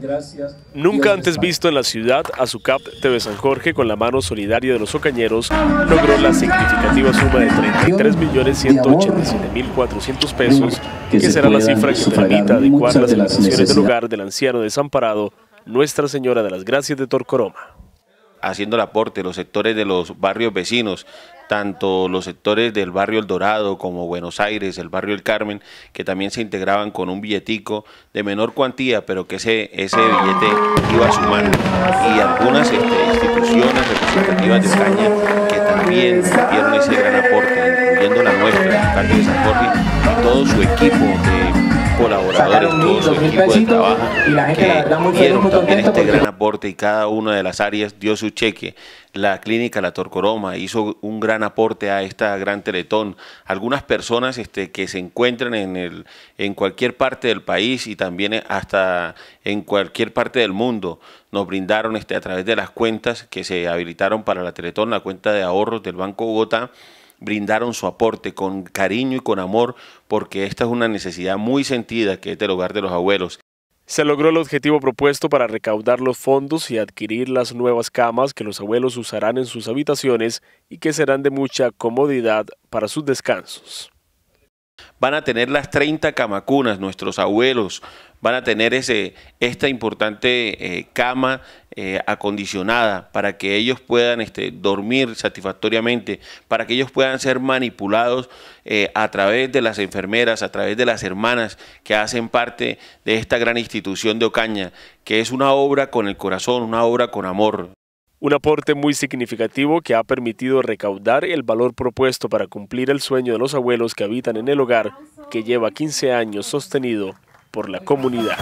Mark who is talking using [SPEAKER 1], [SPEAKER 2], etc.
[SPEAKER 1] gracias. Nunca antes visto en la ciudad, Azucap TV San Jorge, con la mano solidaria de los ocañeros, logró la significativa suma de 33.187.400 pesos, que será la cifra que permita adecuar las elecciones del lugar del anciano desamparado, Nuestra Señora de las Gracias de Torcoroma haciendo el aporte,
[SPEAKER 2] los sectores de los barrios vecinos, tanto los sectores del barrio El Dorado como Buenos Aires, el barrio El Carmen, que también se integraban con un billetico de menor cuantía, pero que ese, ese billete iba a sumar Y algunas este, instituciones representativas de España que también dieron ese gran aporte, incluyendo la nuestra, el de San Jorge, y todo su equipo de colaboradores, equipo de trabajo, y la gente, la muy este gran aporte y cada una de las áreas dio su cheque. La clínica La Torcoroma hizo un gran aporte a esta gran Teletón. Algunas personas este, que se encuentran en, el, en cualquier parte del país y también hasta en cualquier parte del mundo nos brindaron este, a través de las cuentas que se habilitaron para la Teletón, la cuenta de ahorros del Banco Bogotá, brindaron su aporte con cariño
[SPEAKER 1] y con amor, porque esta es una necesidad muy sentida que es del hogar de los abuelos. Se logró el objetivo propuesto para recaudar los fondos y adquirir las nuevas camas que los abuelos usarán en sus habitaciones y que serán de mucha comodidad para sus descansos
[SPEAKER 2] van a tener las 30 camacunas, nuestros abuelos van a tener ese, esta importante eh, cama eh, acondicionada para que ellos puedan este, dormir satisfactoriamente, para que ellos puedan ser manipulados eh, a través de las enfermeras, a través de las hermanas que hacen parte de esta gran institución de Ocaña, que es una obra con el corazón, una obra con amor.
[SPEAKER 1] Un aporte muy significativo que ha permitido recaudar el valor propuesto para cumplir el sueño de los abuelos que habitan en el hogar, que lleva 15 años sostenido por la comunidad.